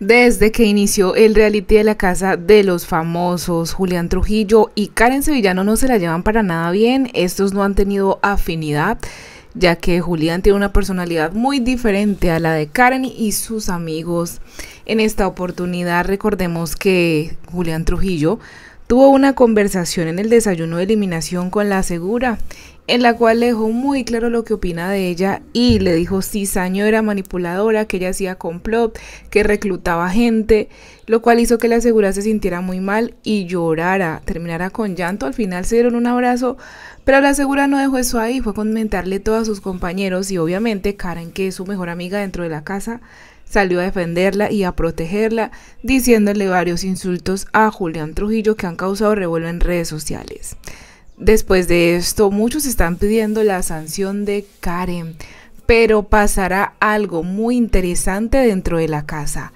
Desde que inició el reality de la casa de los famosos, Julián Trujillo y Karen Sevillano no se la llevan para nada bien, estos no han tenido afinidad ya que Julián tiene una personalidad muy diferente a la de Karen y sus amigos. En esta oportunidad recordemos que Julián Trujillo tuvo una conversación en el desayuno de eliminación con la segura, en la cual le dejó muy claro lo que opina de ella y le dijo cizaño era manipuladora, que ella hacía complot, que reclutaba gente, lo cual hizo que la segura se sintiera muy mal y llorara, terminara con llanto, al final se dieron un abrazo, pero la segura no dejó eso ahí, fue a comentarle todo a sus compañeros y obviamente Karen, que es su mejor amiga dentro de la casa, salió a defenderla y a protegerla, diciéndole varios insultos a Julián Trujillo que han causado revuelo en redes sociales. Después de esto, muchos están pidiendo la sanción de Karen, pero pasará algo muy interesante dentro de la casa.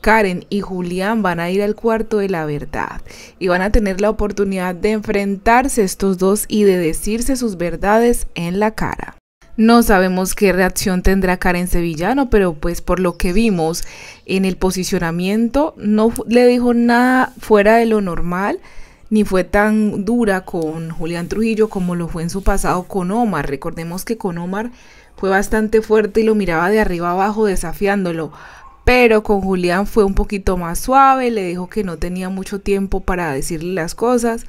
Karen y Julián van a ir al cuarto de la verdad y van a tener la oportunidad de enfrentarse estos dos y de decirse sus verdades en la cara. No sabemos qué reacción tendrá Karen Sevillano, pero pues por lo que vimos en el posicionamiento no le dijo nada fuera de lo normal, ni fue tan dura con Julián Trujillo como lo fue en su pasado con Omar. Recordemos que con Omar fue bastante fuerte y lo miraba de arriba abajo desafiándolo. Pero con Julián fue un poquito más suave, le dijo que no tenía mucho tiempo para decirle las cosas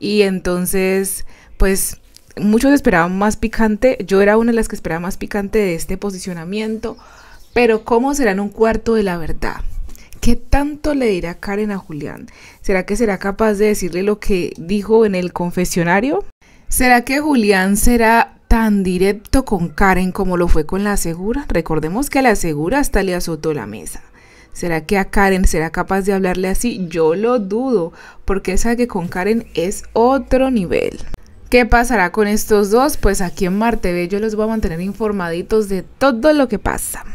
y entonces pues muchos esperaban más picante, yo era una de las que esperaba más picante de este posicionamiento, pero ¿cómo será en un cuarto de la verdad? ¿Qué tanto le dirá Karen a Julián? ¿Será que será capaz de decirle lo que dijo en el confesionario? ¿Será que Julián será tan directo con Karen como lo fue con la segura? Recordemos que a la segura hasta le azotó la mesa. ¿Será que a Karen será capaz de hablarle así? Yo lo dudo, porque esa que con Karen es otro nivel. ¿Qué pasará con estos dos? Pues aquí en Marte yo los voy a mantener informaditos de todo lo que pasa.